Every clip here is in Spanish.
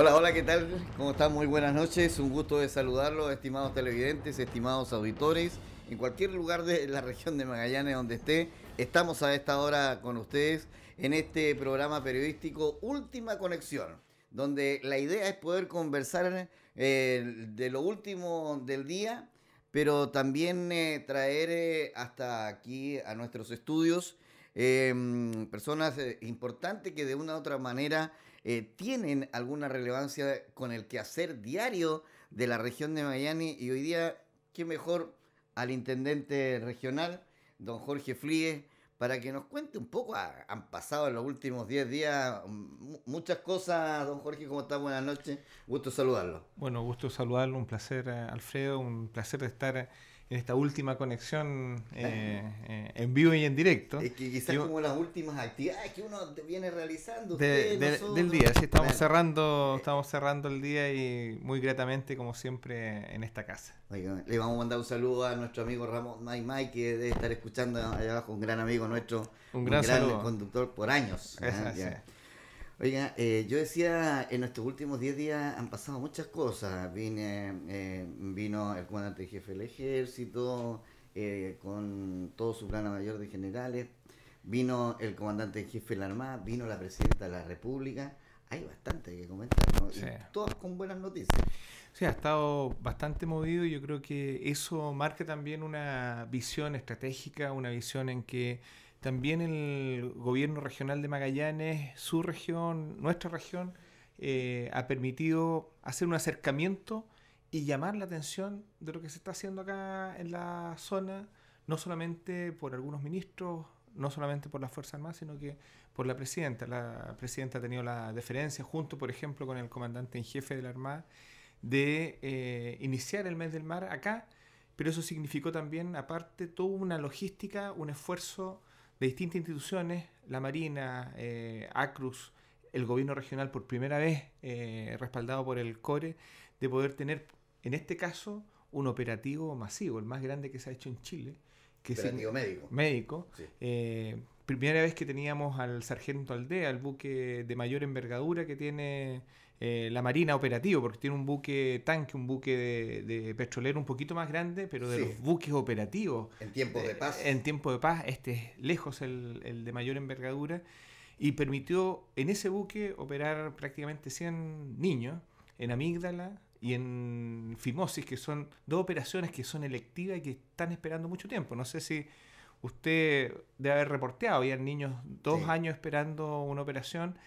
Hola, hola, ¿qué tal? ¿Cómo están? Muy buenas noches. Un gusto de saludarlos, estimados televidentes, estimados auditores. En cualquier lugar de la región de Magallanes donde esté, estamos a esta hora con ustedes en este programa periodístico Última Conexión, donde la idea es poder conversar eh, de lo último del día, pero también eh, traer eh, hasta aquí a nuestros estudios mm, personas importantes que de una u otra manera eh, tienen alguna relevancia con el quehacer diario de la región de Miami y hoy día, qué mejor al intendente regional, don Jorge Fríes, para que nos cuente un poco, ah, han pasado en los últimos 10 días mm, muchas cosas, don Jorge, ¿cómo está? Buenas noches, gusto saludarlo. Bueno, gusto saludarlo, un placer, eh, Alfredo, un placer de estar en esta última conexión eh, eh, en vivo y en directo. Es que quizás como las últimas actividades que uno viene realizando. del día, sí, estamos, cerrando, eh. estamos cerrando el día y muy gratamente, como siempre, en esta casa. le vamos a mandar un saludo a nuestro amigo Ramón May May, que debe estar escuchando allá abajo, un gran amigo nuestro, un gran, conductor por años. Gracias, Oiga, eh, yo decía, en nuestros últimos 10 días han pasado muchas cosas. Eh, vino el comandante jefe del ejército, eh, con todo su plano mayor de generales, vino el comandante jefe de la Armada, vino la presidenta de la República. Hay bastante que comentar, ¿no? todas con buenas noticias. Sí, ha estado bastante movido y yo creo que eso marca también una visión estratégica, una visión en que también el gobierno regional de Magallanes, su región, nuestra región, eh, ha permitido hacer un acercamiento y llamar la atención de lo que se está haciendo acá en la zona, no solamente por algunos ministros, no solamente por las Fuerzas Armadas, sino que por la presidenta. La presidenta ha tenido la deferencia, junto, por ejemplo, con el comandante en jefe de la Armada, de eh, iniciar el mes del mar acá, pero eso significó también, aparte, toda una logística, un esfuerzo de distintas instituciones, la Marina, eh, ACRUS, el gobierno regional por primera vez, eh, respaldado por el CORE, de poder tener, en este caso, un operativo masivo, el más grande que se ha hecho en Chile. Que operativo es, médico. Médico. Eh, primera vez que teníamos al sargento Aldea, el buque de mayor envergadura que tiene eh, la Marina operativo, porque tiene un buque tanque, un buque de, de petrolero un poquito más grande, pero de los buques operativos. En tiempo de eh, paz. en tiempo de paz, este es lejos el, el, de mayor envergadura, y permitió en ese buque operar prácticamente 100 niños en amígdala y en fimosis, que son dos operaciones que son electivas y que están esperando mucho tiempo. No sé si usted debe haber reporteado, habían niños dos años esperando una operación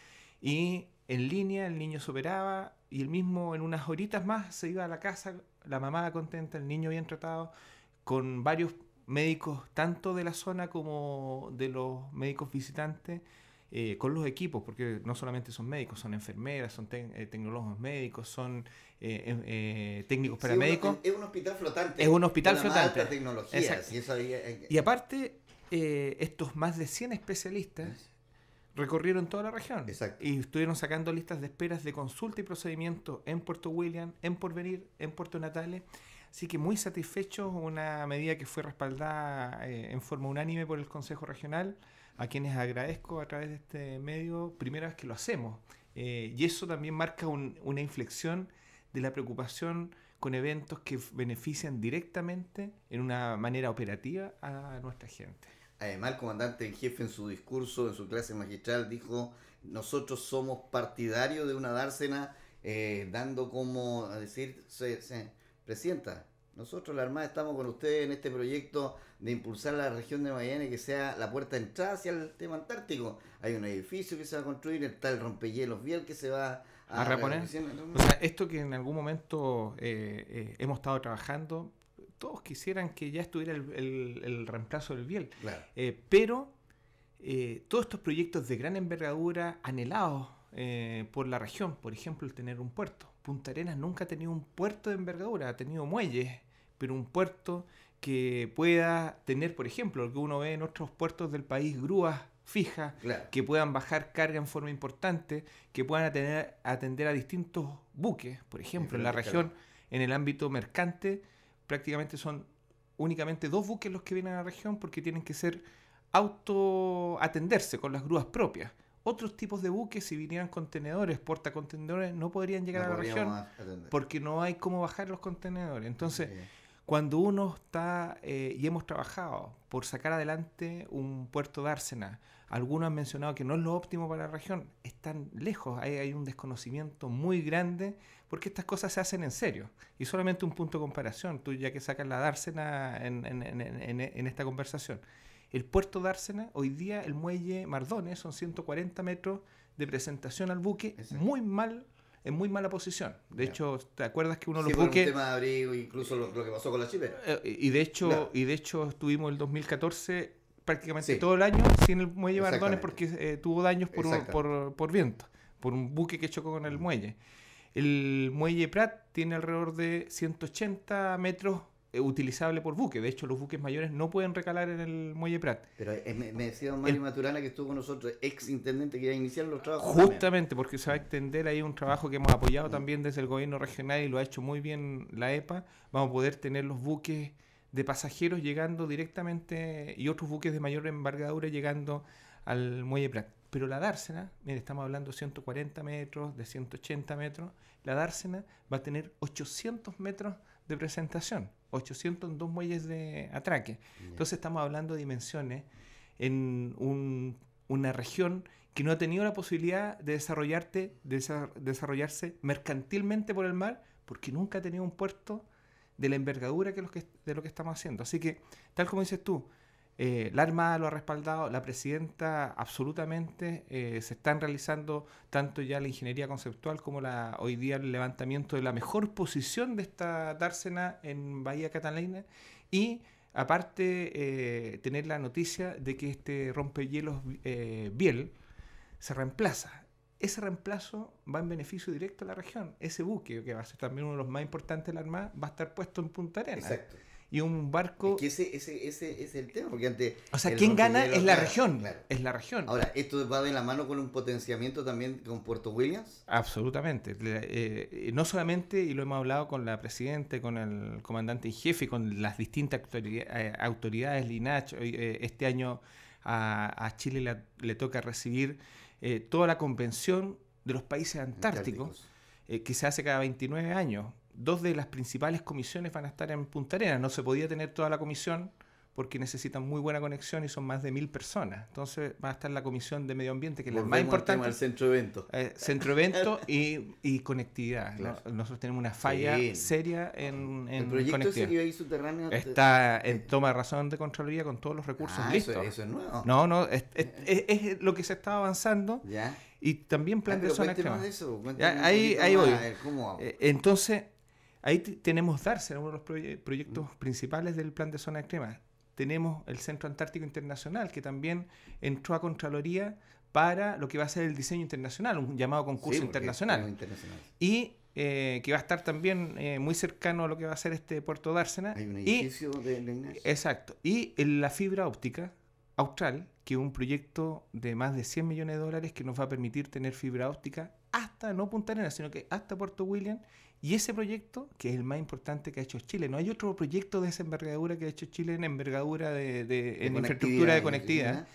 y en línea, el niño superaba y el mismo en unas horitas más se iba a la casa, la mamá contenta, el niño bien tratado, con varios médicos tanto de la zona como de los médicos visitantes, eh, con los equipos, porque no solamente son médicos, son enfermeras, son te eh, tecnólogos médicos, son eh, técnicos paramédicos. es un hospital flotante. Es un hospital flotante. y, y aparte, estos más de 100 especialistas recorrieron toda la región. Y estuvieron sacando listas de esperas de consulta y procedimiento en Puerto William, en Porvenir, en Puerto Natales. Así que muy satisfechos, una medida que fue respaldada eh, en forma unánime por el Consejo Regional, a quienes agradezco a través de este medio, primera vez que lo hacemos. Eh, y eso también marca una inflexión de la preocupación con eventos que benefician directamente en una manera operativa a nuestra gente. Además, el comandante en jefe en su discurso, en su clase magistral, dijo, nosotros somos partidarios de una dársena, eh, dando como a decir, se, presidenta, nosotros la Armada estamos con ustedes en este proyecto de impulsar la región de Miami que sea la puerta de entrada hacia el tema antártico. Hay un edificio que se va a construir, el tal rompehielos vial que se va a, a reponer. O sea, esto que en algún momento eh, eh, hemos estado trabajando, todos quisieran que ya estuviera el, reemplazo del Biel. Eh, pero eh, todos estos proyectos de gran envergadura anhelados eh, por la región, por ejemplo, el tener un puerto. Punta Arenas nunca ha tenido un puerto de envergadura, ha tenido muelles, pero un puerto que pueda tener, por ejemplo, lo que uno ve en otros puertos del país, grúas fijas, que puedan bajar carga en forma importante, que puedan atender, atender a distintos buques, por ejemplo, en la región, en el ámbito mercante, prácticamente son únicamente dos buques los que vienen a la región porque tienen que ser auto... atenderse con las grúas propias. Otros tipos de buques, si vinieran contenedores, portacontenedores, no podrían llegar a la región porque no hay cómo bajar los contenedores. Entonces, cuando uno está, eh, y hemos trabajado por sacar adelante un puerto de Arsena... algunos han mencionado que no es lo óptimo para la región, están lejos, hay un desconocimiento muy grande porque estas cosas se hacen en serio. Y solamente un punto de comparación, tú ya que sacas la dársena en, esta conversación. El puerto dársena, hoy día el muelle Mardones, son 140 metros de presentación al buque, muy mal en muy mala posición. De hecho, ¿te acuerdas que uno sí, los buques... tema de abrigo, incluso lo, que pasó con la Chipera. Eh, y, de hecho, y de hecho estuvimos el 2014 prácticamente todo el año sin el muelle Mardones porque eh, tuvo daños por, por, por, viento, por un buque que chocó con el mm. muelle. El muelle Prat tiene alrededor de 180 metros eh, utilizable por buque. De hecho, los buques mayores no pueden recalar en el muelle Prat. Pero eh, me, decía don Mario Maturana que estuvo con nosotros, ex intendente, que iba a iniciar los trabajos. Justamente, porque se va a extender ahí un trabajo que hemos apoyado también desde el gobierno regional y lo ha hecho muy bien la EPA. Vamos a poder tener los buques de pasajeros llegando directamente y otros buques de mayor embargadura llegando al muelle Prat pero la dársena, mire, estamos hablando de 140 metros, de 180 metros, la dársena va a tener 800 metros de presentación, 800 en dos muelles de atraque. Entonces estamos hablando de dimensiones en una región que no ha tenido la posibilidad de, desarrollarte, de desarrollarse mercantilmente por el mar, porque nunca ha tenido un puerto de la envergadura que de lo que estamos haciendo. Así que, tal como dices tú, eh, la Armada lo ha respaldado, la presidenta absolutamente. Eh, se están realizando tanto ya la ingeniería conceptual como la, hoy día el levantamiento de la mejor posición de esta dársena en Bahía Catalina. Y aparte, eh, tener la noticia de que este rompehielos Biel se reemplaza. Ese reemplazo va en beneficio directo a la región. Ese buque, que va a ser también uno de los más importantes de la Armada, va a estar puesto en Punta Arenas. Exacto y un barco. ese, es el tema, porque O sea, ¿quién gana? Es la región. Es la región. Ahora, ¿esto va de la mano con un potenciamiento también con Puerto Williams? Absolutamente. Eh, no solamente, y lo hemos hablado con la presidenta, con el comandante en jefe, con las distintas eh, autoridades, Linach, eh, este año a, Chile le toca recibir toda la convención de los países antárticos, antárticos. que se hace cada 29 años dos de las principales comisiones van a estar en Punta Arenas. No se podía tener toda la comisión porque necesitan muy buena conexión y son más de mil personas. Entonces va a estar la comisión de medio ambiente, que es la más importante. El centro evento. Eh, centro evento y, y conectividad. Nosotros tenemos una falla seria en, en el proyecto subterráneo está eh. en toma de razón de Contraloría con todos los recursos ah, listos. Eso, es nuevo. No, no, es, lo que se está avanzando. Ya. Y también ah, plan de zona voy. Eh, entonces, Ahí tenemos dársena uno de los proyectos mm. principales del plan de zona extrema. Tenemos el Centro Antártico Internacional, que también entró a Contraloría para lo que va a ser el diseño internacional, un llamado concurso internacional. Y eh, que va a estar también eh, muy cercano a lo que va a ser este puerto Dársena. Hay un edificio de Ignacio. Exacto. Y la fibra óptica austral, que es un proyecto de más de 100 millones de dólares que nos va a permitir tener fibra óptica no Punta Arenas, sino que hasta Puerto William. Y ese proyecto, que es el más importante que ha hecho Chile, no hay otro proyecto de esa envergadura que ha hecho Chile en envergadura de, infraestructura de conectividad.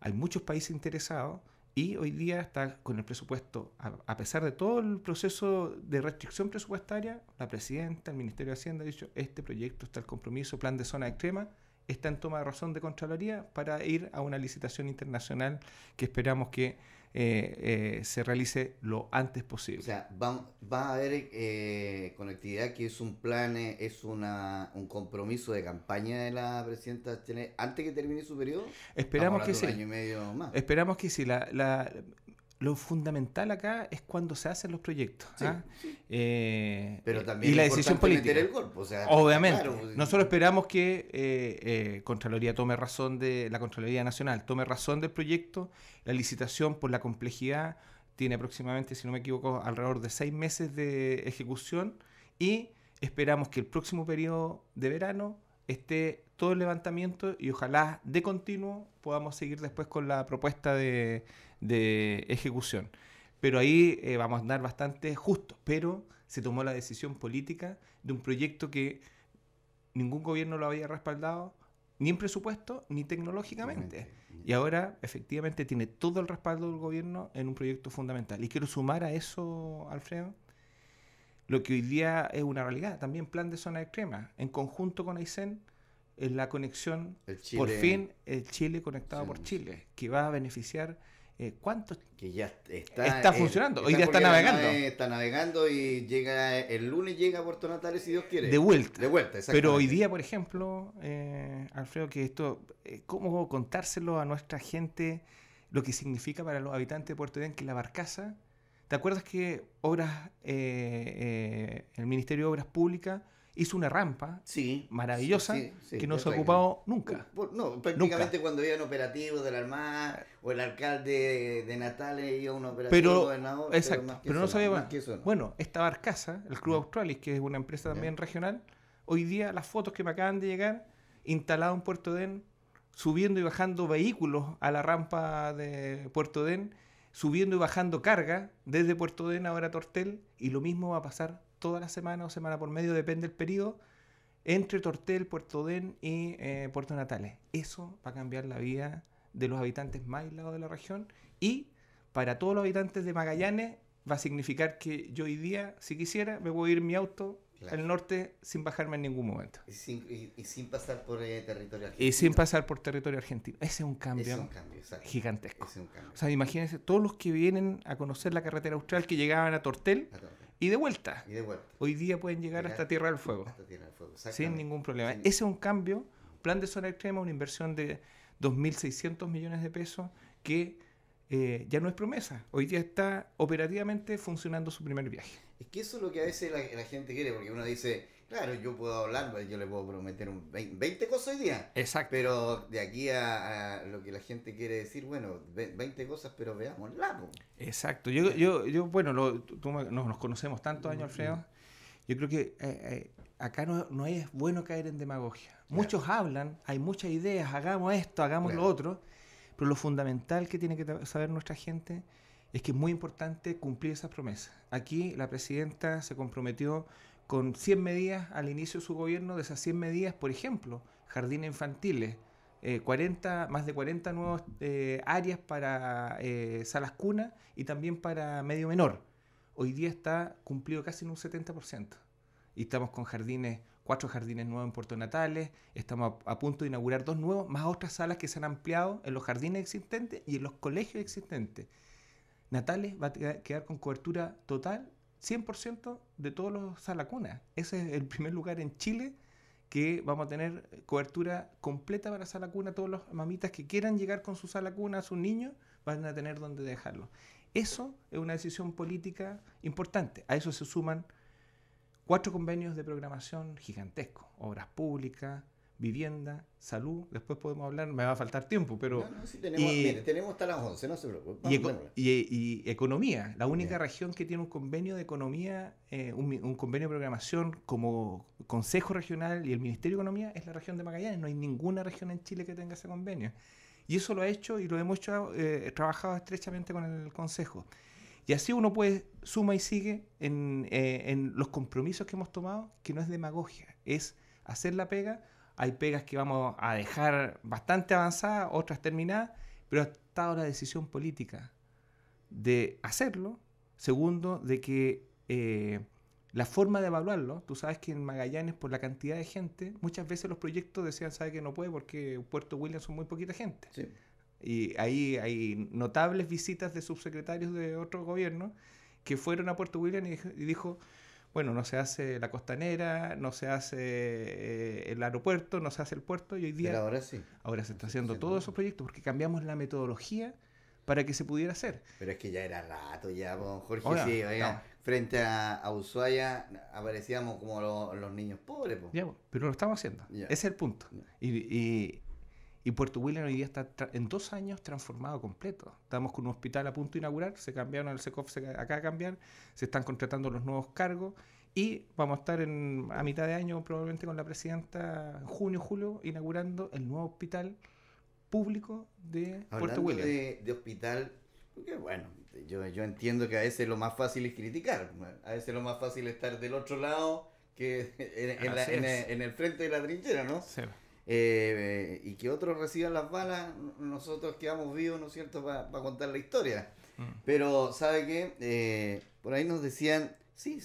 Hay muchos países interesados y hoy día está con el presupuesto, a, pesar de todo el proceso de restricción presupuestaria, la presidenta, el Ministerio de Hacienda ha dicho, este proyecto está el compromiso, plan de zona extrema, está en toma de razón de Contraloría para ir a una licitación internacional que esperamos que eh, eh, se realice lo antes posible. O sea, va, va a haber eh, conectividad que es un plan, eh, es una, un compromiso de campaña de la presidenta antes que termine su periodo. Esperamos que sí. y medio más. Esperamos que sí lo fundamental acá es cuando se hacen los proyectos. ¿ah? Eh, Pero también pues, y la decisión política. El Obviamente. Nosotros esperamos que eh, eh, Contraloría tome razón de la Contraloría Nacional tome razón del proyecto. La licitación por la complejidad tiene aproximadamente, si no me equivoco, alrededor de seis meses de ejecución y esperamos que el próximo periodo de verano esté todo el levantamiento y ojalá de continuo podamos seguir después con la propuesta de, ejecución. Pero ahí eh, vamos a andar bastante justo. pero se tomó la decisión política de un proyecto que ningún gobierno lo había respaldado, ni en presupuesto, ni tecnológicamente. Y ahora efectivamente tiene todo el respaldo del gobierno en un proyecto fundamental. Y quiero sumar a eso, Alfredo, lo que hoy día es una realidad, también plan de zona extrema, en conjunto con Aysén, es la conexión, por fin, el Chile conectado por Chile, que va a beneficiar eh, ¿cuántos? Que ya está, está eh, funcionando, hoy día está navegando. está navegando y llega el lunes llega a Puerto Natales si Dios quiere. De vuelta. De vuelta, Pero hoy día, por ejemplo, eh, Alfredo, que esto, eh, ¿cómo contárselo a nuestra gente lo que significa para los habitantes de Puerto Edén que la barcaza ¿Te acuerdas que Obras, eh, eh, el Ministerio de Obras Públicas hizo una rampa sí, maravillosa que no se ha ocupado nunca? no, prácticamente cuando iban operativos del la Armada o el alcalde de Natales iba a un operativo pero, gobernador. Exacto, pero, no sabía. No. Bueno, esta barcaza, el Club Australis, que es una empresa también regional, hoy día las fotos que me acaban de llegar, instalado en Puerto Den, subiendo y bajando vehículos a la rampa de Puerto Den subiendo y bajando carga desde Puerto Oden ahora a Tortel, y lo mismo va a pasar toda la semana o semana por medio, depende del periodo, entre Tortel, Puerto Den y eh, Puerto Natales. Eso va a cambiar la vida de los habitantes más aislados de la región y para todos los habitantes de Magallanes va a significar que yo hoy día, si quisiera, me voy a ir mi auto el norte sin bajarme en ningún momento. Y sin, pasar por eh, territorio argentino. Y sin pasar por territorio argentino. Ese es un cambio, gigantesco. O sea, imagínense todos los que vienen a conocer la carretera austral que llegaban a Tortel, Y, de vuelta. Hoy día pueden llegar, hasta Tierra del Fuego. sin ningún problema. Ese es un cambio. Plan de zona extrema, una inversión de 2.600 millones de pesos que eh, ya no es promesa. Hoy día está operativamente funcionando su primer viaje. Es que eso es lo que a veces la, gente quiere, porque uno dice, claro, yo puedo hablar, pues, yo le puedo prometer un 20, cosas hoy día. Exacto. Pero de aquí a, lo que la gente quiere decir, bueno, 20 cosas, pero veamos, pues. Exacto. Yo, yo, yo bueno, nos conocemos tantos años, Alfredo. Yo creo que eh, eh, acá no, es bueno caer en demagogia. Muchos hablan, hay muchas ideas, hagamos esto, hagamos lo otro, pero lo fundamental que tiene que saber nuestra gente es que es muy importante cumplir esas promesas. Aquí la presidenta se comprometió con 100 medidas al inicio de su gobierno, de esas 100 medidas, por ejemplo, jardines infantiles, eh, más de 40 nuevas eh, áreas para eh, salas cunas y también para medio menor. Hoy día está cumplido casi en un 70%. Y estamos con jardines, cuatro jardines nuevos en Puerto Natales, estamos a punto de inaugurar dos nuevos, más otras salas que se han ampliado en los jardines existentes y en los colegios existentes. Natales va a quedar con cobertura total 100% de todos los salacunas. Ese es el primer lugar en Chile que vamos a tener cobertura completa para sala cuna. Todos los mamitas que quieran llegar con su sala cuna a sus niños van a tener donde dejarlo. Eso es una decisión política importante. A eso se suman cuatro convenios de programación gigantescos. Obras públicas, vivienda, salud, después podemos hablar, me va a faltar tiempo, pero... No, tenemos, tenemos hasta las 11, no se preocupe. Y, economía, la única región que tiene un convenio de economía, eh, un, convenio de programación como Consejo Regional y el Ministerio de Economía es la región de Magallanes, no hay ninguna región en Chile que tenga ese convenio. Y eso lo ha hecho y lo hemos hecho, eh, trabajado estrechamente con el Consejo. Y así uno puede suma y sigue en, eh, en los compromisos que hemos tomado, que no es demagogia, es hacer la pega hay pegas que vamos a dejar bastante avanzadas, otras terminadas, pero ha estado la decisión política de hacerlo. Segundo, de que eh, la forma de evaluarlo, tú sabes que en Magallanes, por la cantidad de gente, muchas veces los proyectos decían, sabe que no puede porque Puerto Williams son muy poquita gente. Y ahí hay notables visitas de subsecretarios de otro gobierno que fueron a Puerto Williams y dijo bueno, no se hace la costanera, no se hace eh, el aeropuerto, no se hace el puerto y hoy día... Pero ahora sí. Ahora se está haciendo todos esos proyectos porque cambiamos la metodología para que se pudiera hacer. Pero es que ya era rato ya, con Jorge. sí, Frente a, Ushuaia aparecíamos como los niños pobres. pero lo estamos haciendo. Ese es el punto. y, y Puerto Williams hoy día está en dos años transformado completo. Estamos con un hospital a punto de inaugurar, se cambiaron al SECOF, se de cambiar. se están contratando los nuevos cargos y vamos a estar en, a mitad de año probablemente con la presidenta, en junio, julio, inaugurando el nuevo hospital público de Puerto William. De, de hospital, porque bueno, yo, entiendo que a veces lo más fácil es criticar, a veces lo más fácil es estar del otro lado que en, el frente de la trinchera, ¿no? Eh, y que otros reciban las balas, nosotros quedamos vivos, ¿no es cierto?, para contar la historia. Mm. Pero, ¿sabe qué? Eh, por ahí nos decían, sí,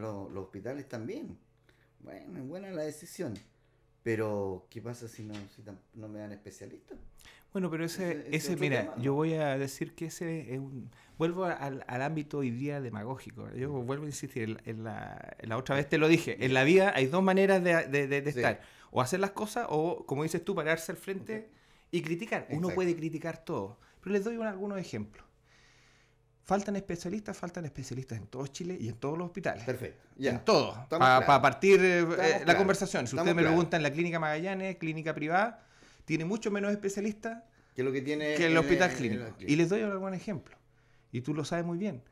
los, hospitales también. Bueno, buena la decisión. Pero, ¿qué pasa si no, no me dan especialistas? Bueno, pero ese, ese, mira, yo voy a decir que ese es un... Vuelvo al, ámbito hoy día demagógico. Yo mm. vuelvo a insistir, en la, otra vez te lo dije, en la vida hay dos maneras de, de, estar o hacer las cosas o, como dices tú, pararse al frente y criticar. Uno puede criticar todo, pero les doy algunos ejemplos. Faltan especialistas, faltan especialistas en todo Chile y en todos los hospitales. Perfecto. En todos. Para partir eh, eh, la conversación. Si ustedes me pregunta en la clínica Magallanes, clínica privada, tiene mucho menos especialistas que lo que tiene el hospital clínico. y les doy algún ejemplo. Y tú lo sabes muy bien.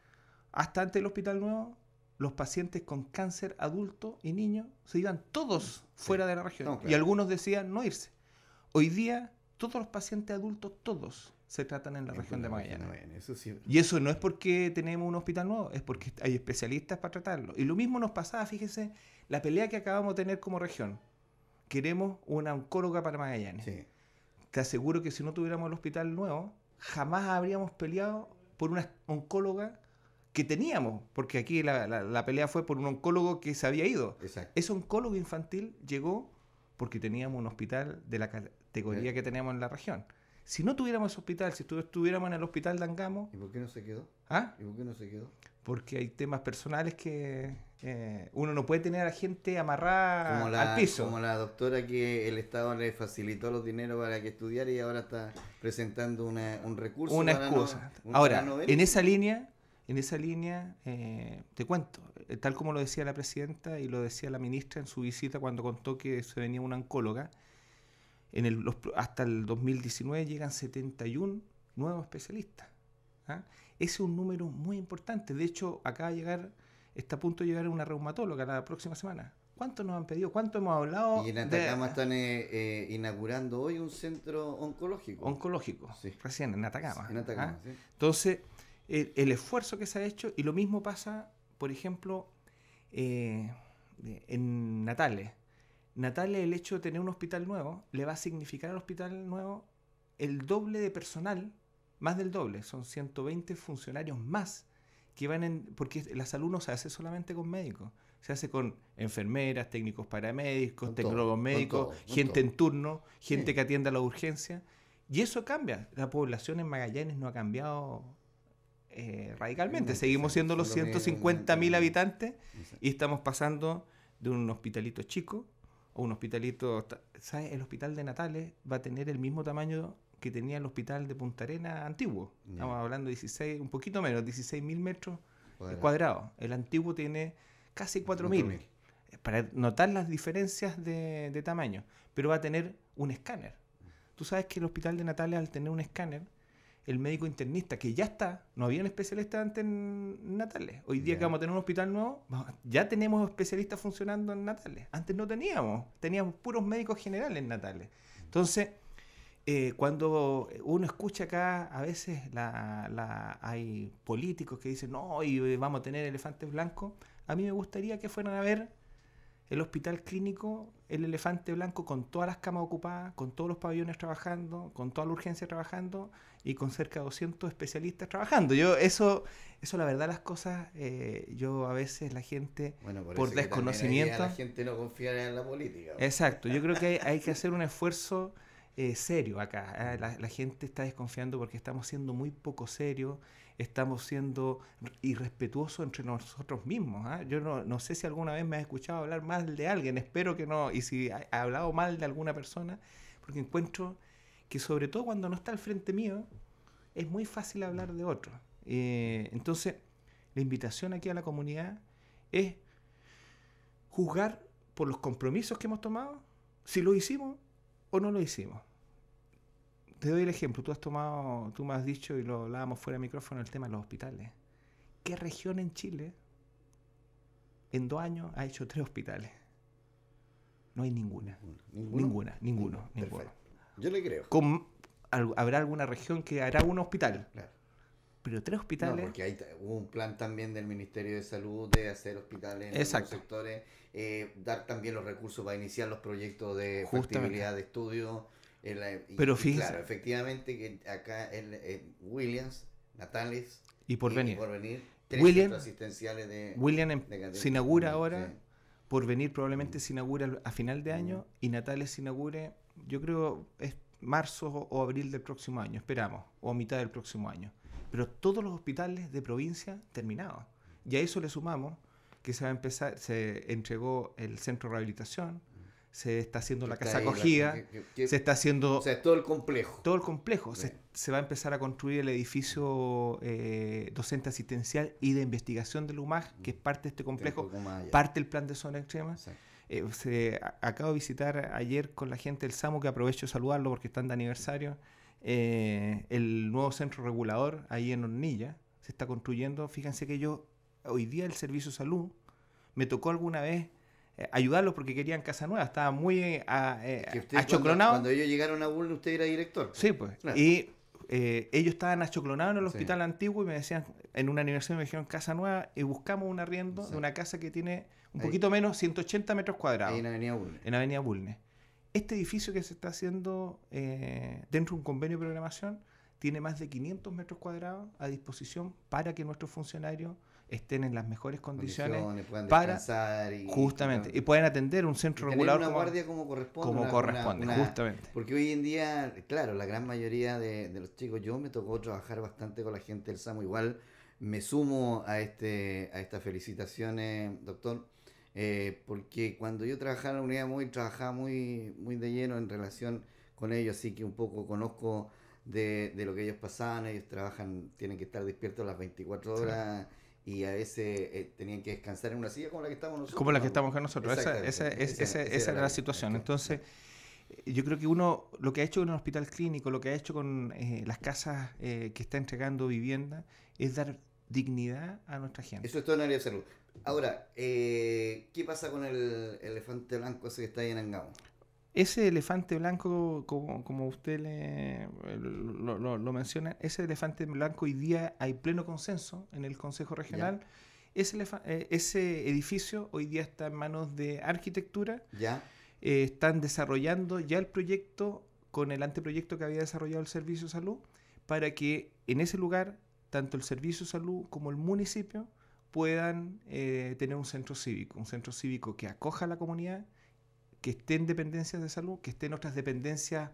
Hasta antes del hospital nuevo, los pacientes con cáncer adulto y niño se iban todos fuera de la región y algunos decían no irse. Hoy día todos los pacientes adultos, todos, se tratan en la región de Magallanes. Y eso no es porque tenemos un hospital nuevo, es porque hay especialistas para tratarlo. Y lo mismo nos pasaba, fíjese la pelea que acabamos de tener como región. Queremos una oncóloga para Magallanes. Te aseguro que si no tuviéramos el hospital nuevo, jamás habríamos peleado por una oncóloga que teníamos, porque aquí la, pelea fue por un oncólogo que se había ido. Exacto. Ese oncólogo infantil llegó porque teníamos un hospital de la categoría eh. que teníamos en la región. Si no tuviéramos hospital, si estuviéramos en el hospital de Angamo... ¿Y por qué no se quedó? ¿Ah? ¿Y por qué no se quedó? Porque hay temas personales que eh, uno no puede tener a gente amarrada al piso. Como la doctora que el Estado le facilitó los dineros para que estudiara y ahora está presentando un recurso. Una excusa. ahora, en esa línea en esa línea, eh, te cuento, eh, tal como lo decía la presidenta y lo decía la ministra en su visita cuando contó que se venía una oncóloga, en el, hasta el 2019 llegan 71 nuevos especialistas. ¿ah? Ese es un número muy importante. De hecho, acaba de llegar, está a punto de llegar una reumatóloga la próxima semana. ¿Cuánto nos han pedido? ¿Cuánto hemos hablado? Y en Atacama están eh, inaugurando hoy un centro oncológico. Oncológico, sí. recién en Atacama. ¿ah? Entonces, el, esfuerzo que se ha hecho y lo mismo pasa, por ejemplo, eh, en Natales. Natales, el hecho de tener un hospital nuevo, le va a significar al hospital nuevo el doble de personal, más del doble, son 120 funcionarios más que van en, porque la salud no se hace solamente con médicos, se hace con enfermeras, técnicos paramédicos, tecnólogos médicos, gente en turno, gente que atienda la urgencia. Y eso cambia. La población en Magallanes no ha cambiado eh, radicalmente. Seguimos siendo los 150.000 habitantes y estamos pasando de un hospitalito chico o un hospitalito, ¿sabes? El hospital de Natales va a tener el mismo tamaño que tenía el hospital de Punta Arena antiguo. Estamos hablando de 16, un poquito menos, 16.000 metros cuadrados. El antiguo tiene casi 4.000. Eh, para notar las diferencias de, de, tamaño. Pero va a tener un escáner. Tú sabes que el hospital de Natales al tener un escáner el médico internista, que ya está, no había un especialista antes en natales. Hoy día que vamos a tener un hospital nuevo, ya tenemos especialistas funcionando en natales. Antes no teníamos, teníamos puros médicos generales en natales. Entonces, eh, cuando uno escucha acá, a veces hay políticos que dicen, no, hoy eh, vamos a tener elefantes blancos, a mí me gustaría que fueran a ver el hospital clínico, el elefante blanco, con todas las camas ocupadas, con todos los pabellones trabajando, con toda la urgencia trabajando, y con cerca de 200 especialistas trabajando. Yo eso, eso la verdad las cosas, eh, yo a veces la gente bueno, por, desconocimiento... La gente no confía en la política. Exacto, yo creo que hay, que hacer un esfuerzo eh, serio acá. ¿eh? La, gente está desconfiando porque estamos siendo muy poco serios, estamos siendo irrespetuosos entre nosotros mismos. Yo no, no sé si alguna vez me has escuchado hablar mal de alguien, espero que no, y si he hablado mal de alguna persona, porque encuentro que sobre todo cuando no está al frente mío, es muy fácil hablar de otro. Eh, entonces, la invitación aquí a la comunidad es juzgar por los compromisos que hemos tomado, si lo hicimos o no lo hicimos. Te doy el ejemplo, tú has tomado, tú me has dicho y lo hablábamos fuera de micrófono el tema de los hospitales. ¿Qué región en Chile en dos años ha hecho tres hospitales? No hay ninguna. Ninguna, ninguna, ninguno. ninguno. Yo le creo. habrá alguna región que hará un hospital. Claro. Pero tres hospitales. porque hay, un plan también del Ministerio de Salud de hacer hospitales en los sectores, eh, dar también los recursos para iniciar los proyectos de factibilidad de estudio. Pero fíjese. efectivamente que acá el, Williams, Natales y por Y tres William, asistenciales de. William em- se inaugura ahora. por venir probablemente mm. se inaugura a final de mm. año y Natales se inaugure yo creo es marzo o abril del próximo año, esperamos, o a mitad del próximo año. Pero todos los hospitales de provincia terminados. Y a eso le sumamos que se va a empezar, se entregó el centro de rehabilitación, se está haciendo la casa acogida, se está haciendo... O sea, todo el complejo. Todo el complejo. Se, va a empezar a construir el edificio eh, docente asistencial y de investigación del UMAG, que es parte de este complejo, parte del plan de zona extrema. Eh, se, acabo de visitar ayer con la gente del SAMU, que aprovecho de saludarlo porque están de aniversario, eh, el nuevo centro regulador ahí en Hornilla, se está construyendo. Fíjense que yo, hoy día el Servicio Salud, me tocó alguna vez eh, ayudarlos porque querían casa nueva, estaba muy achoclonado. Cuando, ellos llegaron a Burl, usted era director. Sí, pues. Y ellos estaban achoclonados en el hospital antiguo y me decían, en una aniversario me dijeron casa nueva y buscamos un arriendo de una casa que tiene un poquito menos, 180 metros cuadrados. en Avenida Bulnes. Este edificio que se está haciendo eh, dentro de un convenio de programación tiene más de 500 metros cuadrados a disposición para que nuestros funcionarios estén en las mejores condiciones, para y, justamente y puedan atender un centro regular como, guardia como corresponde como corresponde justamente porque hoy en día claro la gran mayoría de, los chicos yo me tocó trabajar bastante con la gente del SAMO igual me sumo a este a estas felicitaciones doctor eh, porque cuando yo trabajaba en la unidad muy, trabajaba muy, muy de lleno en relación con ellos, así que un poco conozco de, de lo que ellos pasaban, ellos trabajan, tienen que estar despiertos las 24 horas. y a veces eh, tenían que descansar en una silla como la que estamos nosotros. Como la que estamos nosotros, esa, esa, esa, esa, era, la, situación. Entonces, eh, yo creo que uno, lo que ha hecho en un hospital clínico, lo que ha hecho con las casas que está entregando vivienda, es dar dignidad a nuestra gente. Eso es todo en área de salud. Ahora, eh, ¿qué pasa con el elefante blanco ese que está ahí en Angamo? Ese elefante blanco, como, usted lo, menciona, ese elefante blanco hoy día hay pleno consenso en el Consejo Regional. Eh, ese, edificio hoy día está en manos de arquitectura. Ya. Eh, están desarrollando ya el proyecto con el anteproyecto que había desarrollado el Servicio de Salud para que en ese lugar, tanto el Servicio de Salud como el municipio puedan eh, tener un centro cívico, un centro cívico que acoja a la comunidad, que esté en dependencias de salud, que esté en otras dependencias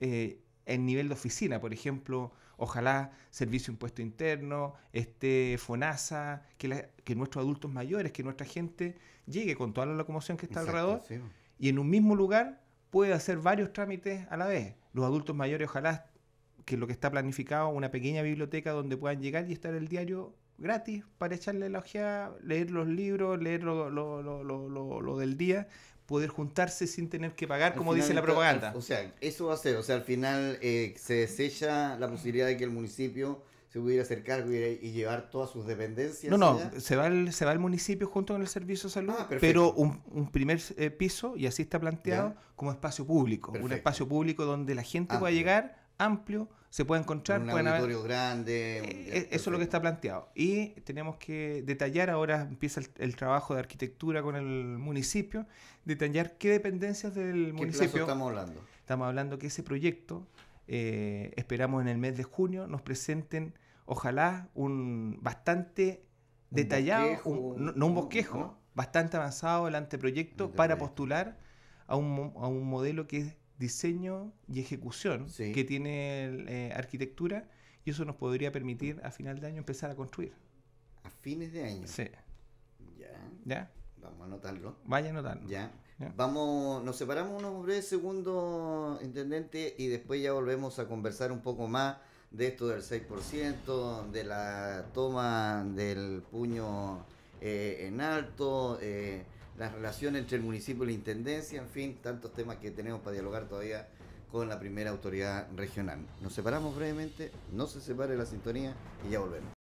eh, en nivel de oficina, por ejemplo, ojalá Servicio Impuesto Interno, este FONASA, que, nuestros adultos mayores, que nuestra gente llegue con toda la locomoción que está alrededor y en un mismo lugar puede hacer varios trámites a la vez. Los adultos mayores, ojalá que lo que está planificado, una pequeña biblioteca donde puedan llegar y estar el diario gratis para echarle la ojeada, leer los libros, leer lo, lo, lo, lo del día, poder juntarse sin tener que pagar, como dice la propaganda. O sea, eso va a ser, o sea, al final eh, se desecha la posibilidad de que el municipio se pudiera acercar y, llevar todas sus dependencias. No, no, se va, el, se va el municipio junto con el servicio de salud, ah, pero un, primer eh, piso, y así está planteado, como espacio público, un espacio público donde la gente ah, pueda llegar amplio, se puede encontrar. Un pueden grande. Eh, eh, eso es lo que está planteado. Y tenemos que detallar, ahora empieza el, trabajo de arquitectura con el municipio, detallar qué dependencias del municipio. estamos hablando? Estamos hablando que ese proyecto, eh, esperamos en el mes de junio, nos presenten, ojalá, un bastante detallado, un, no, un bosquejo, bastante avanzado el anteproyecto, para postular a un, a un modelo que es diseño y ejecución que tiene la eh, arquitectura y eso nos podría permitir a final de año empezar a construir. A fines de año. Sí. Ya. Vamos a anotarlo. Vaya a Ya. Vamos, nos separamos unos breves segundos, intendente, y después ya volvemos a conversar un poco más de esto del 6%, de la toma del puño eh, en alto. Eh, la relación entre el municipio y la intendencia, en fin, tantos temas que tenemos para dialogar todavía con la primera autoridad regional. Nos separamos brevemente, no se separe la sintonía y ya volvemos.